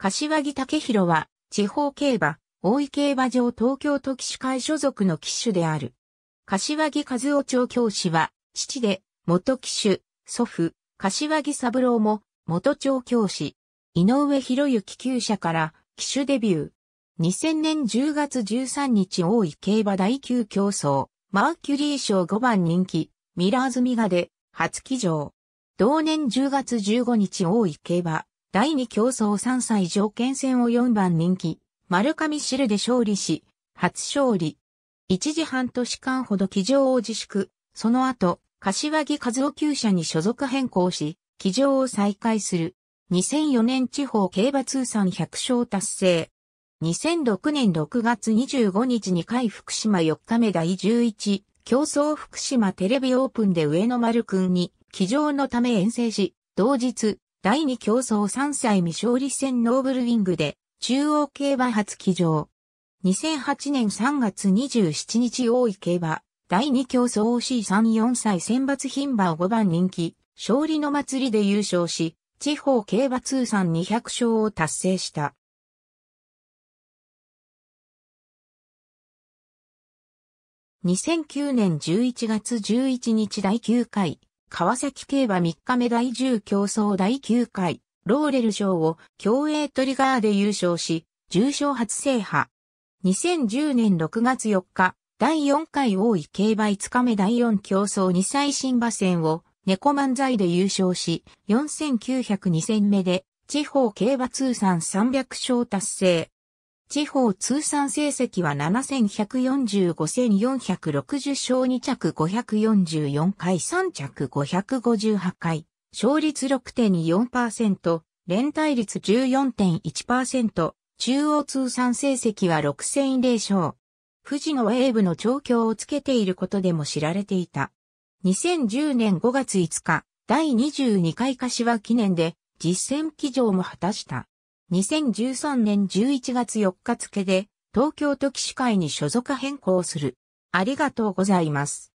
柏木武弘は、地方競馬、大井競馬場東京都騎手会所属の騎手である。柏木和夫長教師は、父で、元騎手、祖父、柏木三郎も、元長教師。井上博之旧社から、騎手デビュー。2000年10月13日大井競馬第9競争、マーキュリー賞5番人気、ミラーズミガで、初騎乗。同年10月15日大井競馬、第2競争3歳条件戦を4番人気、丸上汁で勝利し、初勝利。一時半年間ほど騎乗を自粛、その後、柏木和夫厩舎に所属変更し、騎乗を再開する。2004年地方競馬通算100勝達成。2006年6月25日に回福島4日目第11競争福島テレビオープンで上野丸くんに騎乗のため遠征し、同日第2競争3歳未勝利戦ノーブルウィングで中央競馬初騎乗。2008年3月27日大井競馬第2競争 OC34 歳選抜品馬を5番人気、勝利の祭りで優勝し、地方競馬通算200勝を達成した。2009年11月11日第9回川崎競馬3日目第10競争第9回、ローレル賞を競泳トリガーで優勝し、重賞初制覇。2010年6月4日、第4回大井競馬5日目第4競争2歳新馬戦を猫漫才で優勝し、4902戦目で地方競馬通算300勝達成。地方通算成績は7145,460勝2着544回3着558回、勝率6.24%、連帯率14.1%、中央通算成績は6000勝。富士のウェーブの調教をつけていることでも知られていた。2010年5月5日、第22回柏記念で実戦騎乗も果たした。2013年11月4日付で東京都騎士会に所属変更する。ありがとうございます。